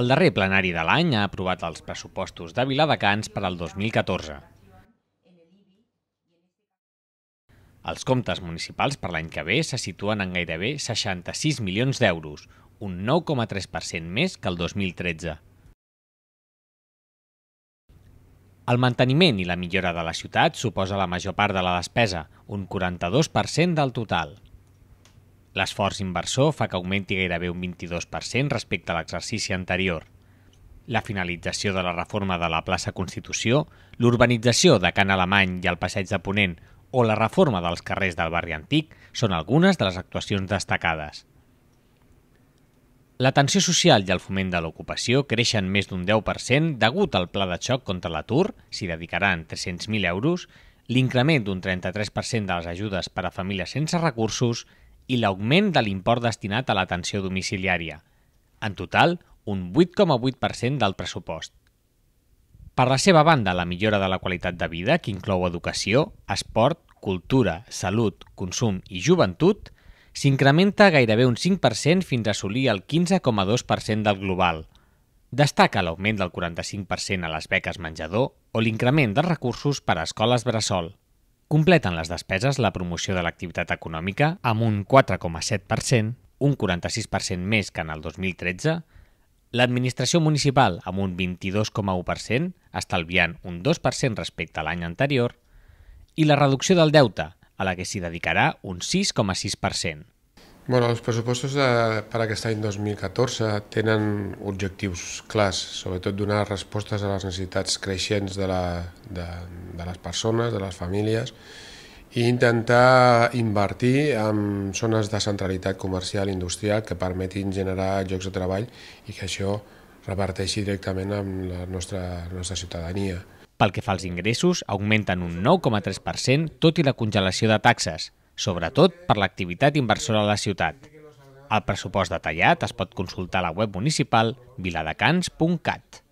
El darrer plenari de l'any ha aprovat els pressupostos de Viladecans per al 2014. Els comptes municipals per l'any que ve se situen en gairebé 66 milions d'euros, un 9,3% més que el 2013. El manteniment i la millora de la ciutat suposa la major part de la despesa, un 42% del total. L'esforç inversor fa que augmenti gairebé un 22% respecte a l'exercici anterior. La finalització de la reforma de la plaça Constitució, l'urbanització de Can Alemany i el Passeig de Ponent o la reforma dels carrers del barri antic són algunes de les actuacions destacades. La tensió social i el foment de l'ocupació creixen més d'un 10% degut al pla de xoc contra l'atur, s'hi dedicaran 300.000 euros, l'increment d'un 33% de les ajudes per a famílies sense recursos i l'augment de l'import destinat a l'atenció domiciliària. En total, un 8,8% del pressupost. Per la seva banda, la millora de la qualitat de vida, que inclou educació, esport, cultura, salut, consum i joventut, s'incrementa gairebé un 5% fins a assolir el 15,2% del global. Destaca l'augment del 45% a les beques menjador o l'increment de recursos per a escoles bressol. Completen les despeses la promoció de l'activitat econòmica amb un 4,7%, un 46% més que en el 2013, l'administració municipal amb un 22,1%, estalviant un 2% respecte a l'any anterior, i la reducció del deute, a la que s'hi dedicarà un 6,6%. Bueno, els pressupostos de, per aquest any 2014 tenen objectius clars, sobretot donar respostes a les necessitats creixents de, la, de, de les persones, de les famílies, i intentar invertir en zones de centralitat comercial i industrial que permetin generar llocs de treball i que això reparteixi directament amb la nostra, la nostra ciutadania. Pel que fa als ingressos, augmenten un 9,3%, tot i la congelació de taxes sobretot per l'activitat inversora a la ciutat. El pressupost detallat es pot consultar a la web municipal viladecans.cat.